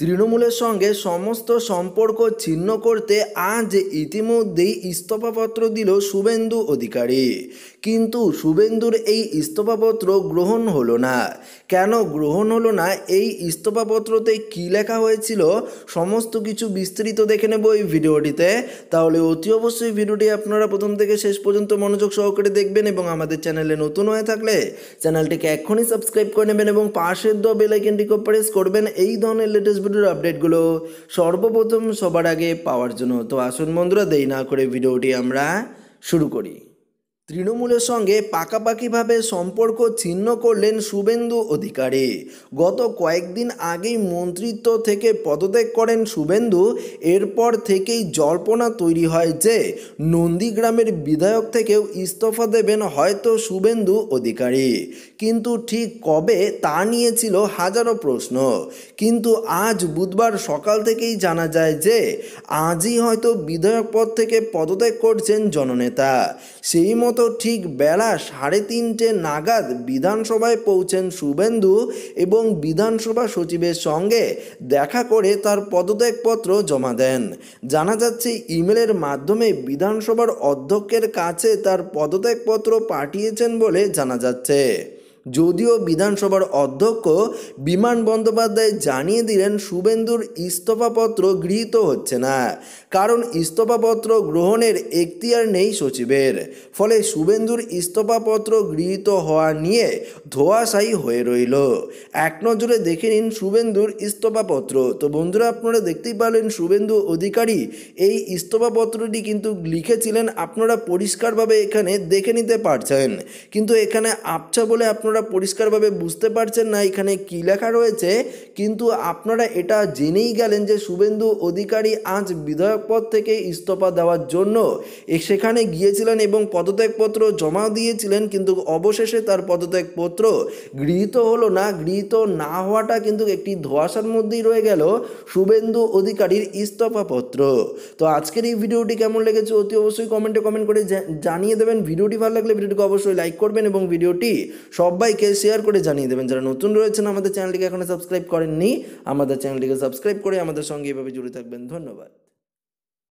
তৃণমূলের সঙ্গে সমস্ত সম্পর্ক ছিন্ন করতে আজ ইতিমধ্যেই ইস্তফাপত্র দিল শুভেন্দু অধিকারী কিন্তু শুভেন্দুর এই ইস্তফাপত্র গ্রহণ হলো না কেন গ্রহণ হলো না এই ইস্তফাপত্রতে কী লেখা হয়েছিল সমস্ত কিছু বিস্তৃত দেখে নেব এই ভিডিওটিতে তাহলে অতি অবশ্যই ভিডিওটি আপনারা প্রথম থেকে শেষ পর্যন্ত মনোযোগ সহকারে দেখবেন এবং আমাদের চ্যানেলে নতুন হয়ে থাকলে চ্যানেলটিকে এক্ষুনি সাবস্ক্রাইব করে নেবেন এবং পাশের দ বেলাইকেনটিকে প্রেস করবেন এই ধরনের লেটেস্ট গুরুত্বপূর্ণ আপডেটগুলো সর্বপ্রথম সবার আগে পাওয়ার জন্য তো আসুন বন্ধুরা দেরি না করে ভিডিওটি আমরা শুরু করি তৃণমূলের সঙ্গে পাকাপাকিভাবে সম্পর্ক ছিন্ন করলেন শুভেন্দু অধিকারী গত কয়েকদিন আগেই মন্ত্রিত্ব থেকে পদত্যাগ করেন শুভেন্দু এরপর থেকেই জল্পনা তৈরি হয় যে নন্দীগ্রামের বিধায়ক থেকেও ইস্তফা দেবেন হয়তো শুভেন্দু অধিকারী কিন্তু ঠিক কবে তা নিয়েছিল হাজারো প্রশ্ন কিন্তু আজ বুধবার সকাল থেকেই জানা যায় যে আজই হয়তো বিধায়ক পদ থেকে পদত্যাগ করছেন জননেতা সেই মতো ঠিক বেলা সাড়ে তিনটে নাগাদ বিধানসভায় পৌঁছেন শুভেন্দু এবং বিধানসভা সচিবের সঙ্গে দেখা করে তার পদত্যাগপত্র জমা দেন জানা যাচ্ছে ইমেলের মাধ্যমে বিধানসভার অধ্যক্ষের কাছে তার পদত্যাগপত্র পাঠিয়েছেন বলে জানা যাচ্ছে যদিও বিধানসভার অধ্যক্ষ বিমান বন্দ্যোপাধ্যায় জানিয়ে দিলেন শুভেন্দুর ইস্তফাপত্র গৃহীত হচ্ছে না কারণ ইস্তফাপত্র গ্রহণের এখতিয়ার নেই সচিবের ফলে শুভেন্দুর ইস্তফাপত্র গৃহীত হওয়া নিয়ে ধোয়াশাই হয়ে রইল এক নজরে দেখে নিন শুভেন্দুর ইস্তফাপত্র তো বন্ধুরা আপনারা দেখতেই পারলেন শুভেন্দু অধিকারী এই ইস্তফাপত্রটি কিন্তু লিখেছিলেন আপনারা পরিষ্কারভাবে এখানে দেখে নিতে পারছেন কিন্তু এখানে আপছা বলে আপনার আপনারা পরিষ্কারভাবে বুঝতে পারছেন না এখানে কী লেখা রয়েছে কিন্তু আপনারা এটা জেনেই গেলেন যে শুভেন্দু অধিকারী আজ বিধায়ক পদ থেকে ইস্তফা দেওয়ার জন্য সেখানে গিয়েছিলেন এবং পদত্যাগপত্র জমা দিয়েছিলেন কিন্তু অবশেষে তার পদত্যাগপত্র গৃহীত হলো না গৃহীত না হওয়াটা কিন্তু একটি ধোয়াশার মধ্যেই রয়ে গেল শুভেন্দু অধিকারীর ইস্তফাপত্র তো আজকের এই ভিডিওটি কেমন লেগেছে অতি অবশ্যই কমেন্টে কমেন্ট করে জানিয়ে দেবেন ভিডিওটি ভালো লাগলে ভিডিওটিকে অবশ্যই লাইক করবেন এবং ভিডিওটি সব সবাইকে শেয়ার করে জানিয়ে দেবেন যারা নতুন রয়েছেন আমাদের চ্যানেলটিকে এখনও সাবস্ক্রাইব করেননি আমাদের চ্যানেলটিকে সাবস্ক্রাইব করে আমাদের সঙ্গে এভাবে জুড়ে থাকবেন ধন্যবাদ